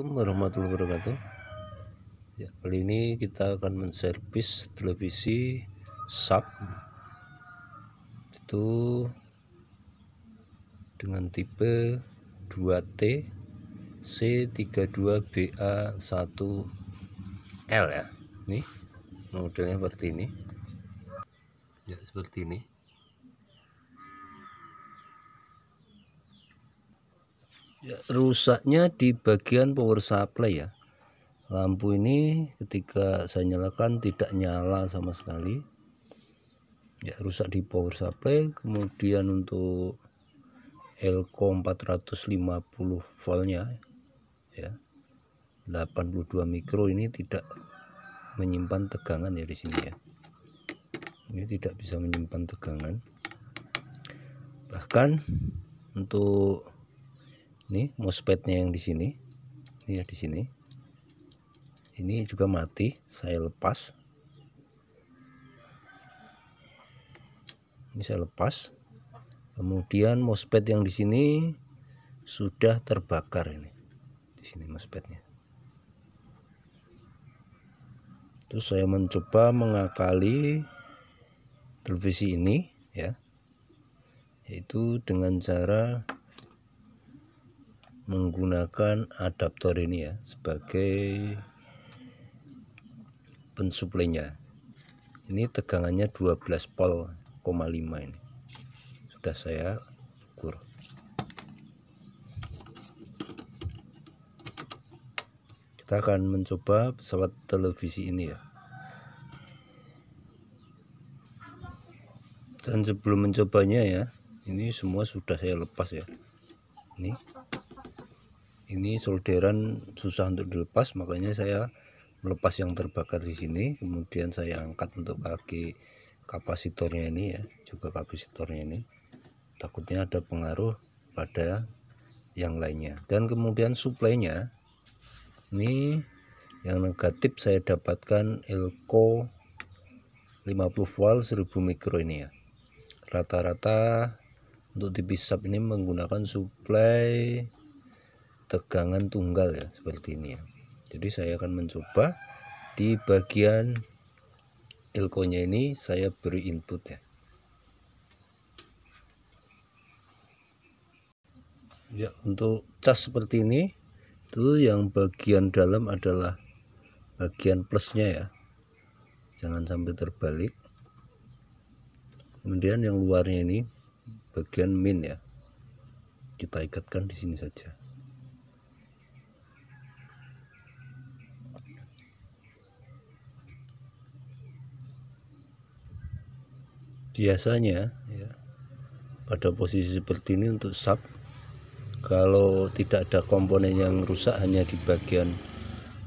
Assalamualaikum warahmatullahi wabarakatuh ya, Kali ini kita akan menservis televisi sub Itu dengan tipe 2T C32BA1L ya Ini modelnya seperti ini Ya seperti ini ya, rusaknya di bagian power supply ya lampu ini ketika saya nyalakan tidak nyala sama sekali ya rusak di power supply kemudian untuk elko 450 voltnya ya 82 mikro ini tidak menyimpan tegangan ya di sini ya ini tidak bisa menyimpan tegangan bahkan untuk ini mosfetnya yang di sini ini ya di sini ini juga mati saya lepas ini saya lepas kemudian mosfet yang di sini sudah terbakar ini di sini mosfetnya terus saya mencoba mengakali televisi ini ya yaitu dengan cara menggunakan adaptor ini ya sebagai pensuplenya ini tegangannya 12 pol, 5 ini sudah saya ukur kita akan mencoba pesawat televisi ini ya dan sebelum mencobanya ya ini semua sudah saya lepas ya ini ini solderan susah untuk dilepas makanya saya melepas yang terbakar di sini kemudian saya angkat untuk kaki kapasitornya ini ya juga kapasitornya ini takutnya ada pengaruh pada yang lainnya dan kemudian suplainya ini yang negatif saya dapatkan elko 50 volt 1000 mikro ini ya rata-rata untuk tipis sub ini menggunakan suplai tegangan tunggal ya seperti ini ya jadi saya akan mencoba di bagian nya ini saya beri input ya ya untuk cas seperti ini itu yang bagian dalam adalah bagian plusnya ya jangan sampai terbalik kemudian yang luarnya ini bagian min ya kita ikatkan di sini saja biasanya ya, pada posisi seperti ini untuk sub kalau tidak ada komponen yang rusak hanya di bagian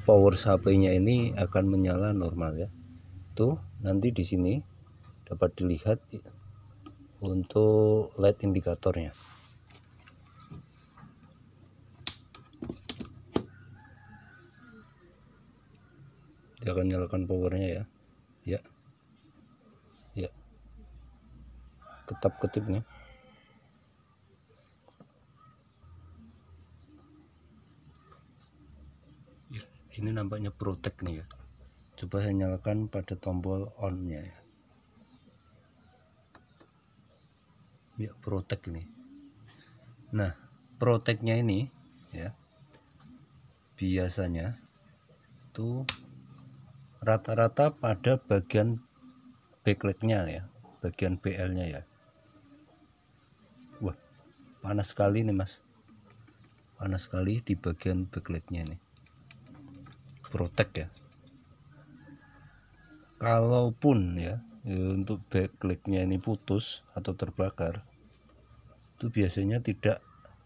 power supply-nya ini akan menyala normal ya tuh nanti di sini dapat dilihat untuk led indikatornya dia akan nyalakan powernya ya ya ketap ketipnya ya, ini nampaknya protek nih ya coba saya nyalakan pada tombol on nya ya ya protek ini nah proteknya ini ya biasanya itu rata-rata pada bagian backlightnya ya bagian BL nya ya panas sekali nih mas panas sekali di bagian backlightnya nih protect ya kalaupun ya, ya untuk backlightnya ini putus atau terbakar itu biasanya tidak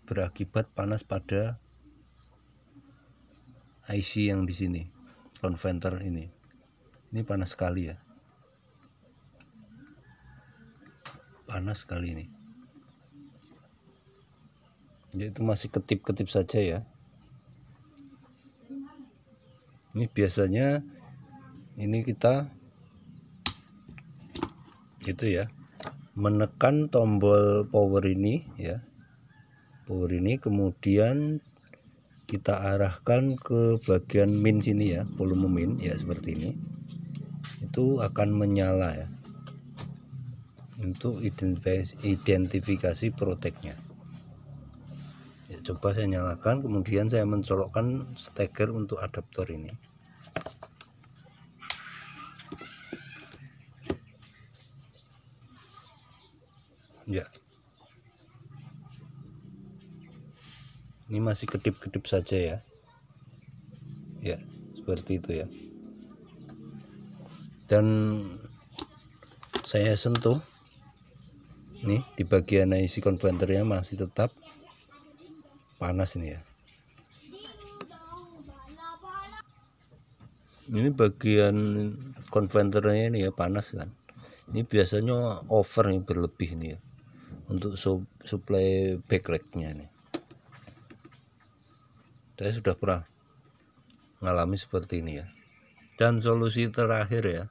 berakibat panas pada IC yang di sini konverter ini ini panas sekali ya panas sekali ini Ya, itu masih ketip-ketip saja ya ini biasanya ini kita gitu ya menekan tombol power ini ya power ini kemudian kita arahkan ke bagian min sini ya volume min ya seperti ini itu akan menyala ya untuk identifikasi proteknya coba saya nyalakan kemudian saya mencolokkan steker untuk adaptor ini ya ini masih kedip-kedip saja ya ya seperti itu ya dan saya sentuh nih di bagian isi konverternya masih tetap panas ini ya ini bagian konventernya ini ya panas kan ini biasanya over yang berlebih nih ya untuk suplai supply backlightnya nih saya sudah pernah mengalami seperti ini ya dan solusi terakhir ya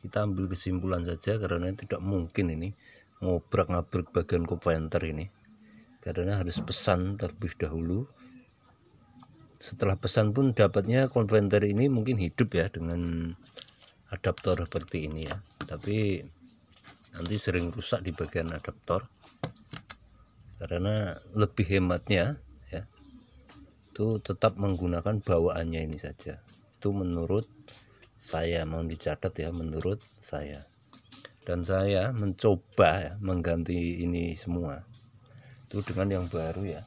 kita ambil kesimpulan saja karena tidak mungkin ini ngobrak-ngabrik bagian konventer ini karena harus pesan terlebih dahulu setelah pesan pun dapatnya konverter ini mungkin hidup ya dengan adaptor seperti ini ya tapi nanti sering rusak di bagian adaptor karena lebih hematnya ya itu tetap menggunakan bawaannya ini saja itu menurut saya mau dicatat ya menurut saya dan saya mencoba ya mengganti ini semua itu dengan yang baru ya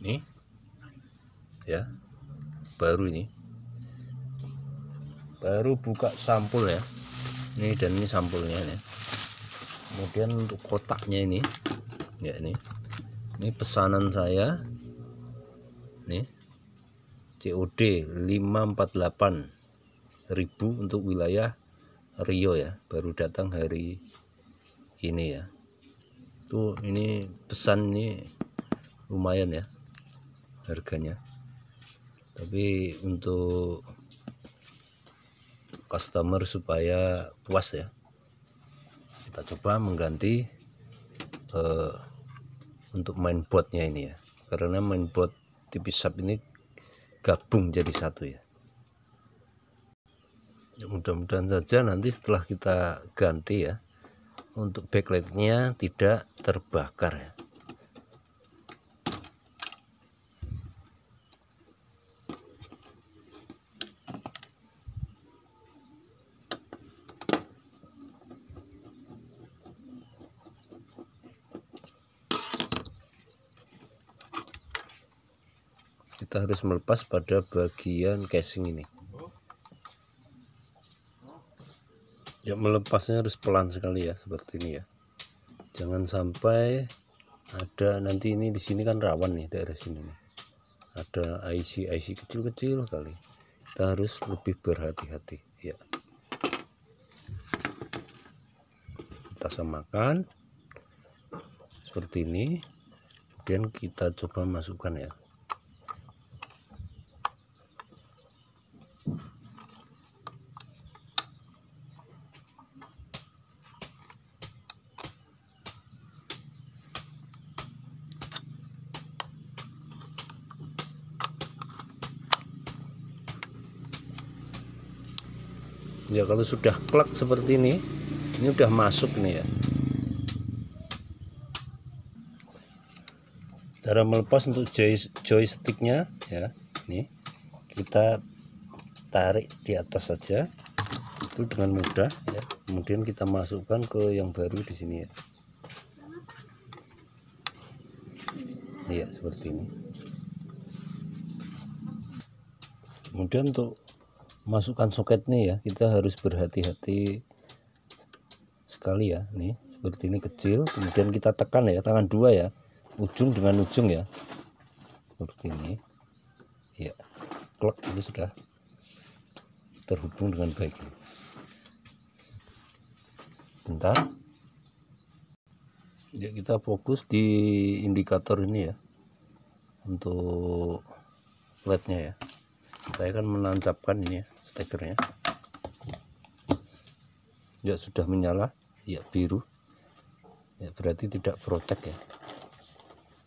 ini ya baru ini baru buka sampul ya ini dan ini sampulnya ya kemudian untuk kotaknya ini ya ini ini pesanan saya nih COD 548 ribu untuk wilayah Rio ya baru datang hari ini ya tuh ini pesan ini lumayan ya harganya tapi untuk customer supaya puas ya kita coba mengganti uh, untuk mainboardnya ini ya karena mainboard tipis sap ini gabung jadi satu ya. ya mudah-mudahan saja nanti setelah kita ganti ya untuk backlightnya tidak terbakar ya kita harus melepas pada bagian casing ini ya melepasnya harus pelan sekali ya seperti ini ya jangan sampai ada nanti ini di sini kan rawan nih daerah sini nih ada IC IC kecil-kecil kali kita harus lebih berhati-hati ya kita samakan seperti ini kemudian kita coba masukkan ya ya kalau sudah klak seperti ini ini udah masuk nih ya cara melepas untuk joysticknya ya ini kita tarik di atas saja itu dengan mudah ya kemudian kita masukkan ke yang baru di sini ya iya seperti ini kemudian untuk masukkan soketnya ya kita harus berhati-hati sekali ya nih seperti ini kecil kemudian kita tekan ya tangan dua ya ujung dengan ujung ya seperti ini ya klik ini sudah terhubung dengan baik bentar ya kita fokus di indikator ini ya untuk lednya ya saya akan menancapkan ini ya stekernya ya sudah menyala ya biru ya berarti tidak protek ya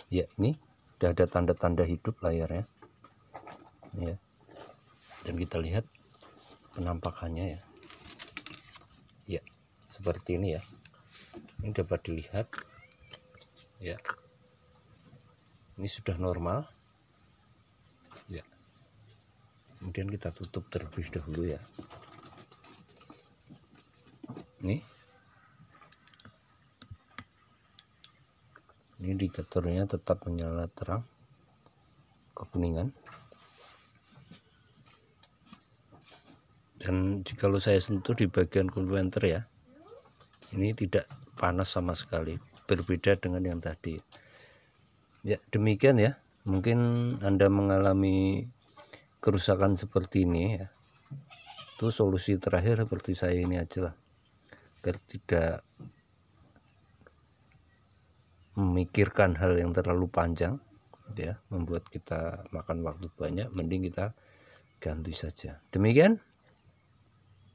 ya ini sudah ada tanda-tanda hidup layarnya ya dan kita lihat penampakannya ya ya seperti ini ya ini dapat dilihat ya ini sudah normal kemudian kita tutup terlebih dahulu ya ini ini indikatornya tetap menyala terang kekuningan dan jika lo saya sentuh di bagian konventer ya ini tidak panas sama sekali berbeda dengan yang tadi ya demikian ya mungkin anda mengalami kerusakan seperti ini ya itu solusi terakhir seperti saya ini aja lah agar tidak memikirkan hal yang terlalu panjang ya membuat kita makan waktu banyak mending kita ganti saja demikian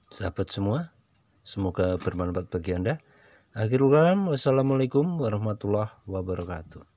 sahabat semua semoga bermanfaat bagi anda akhir kalam wassalamualaikum warahmatullahi wabarakatuh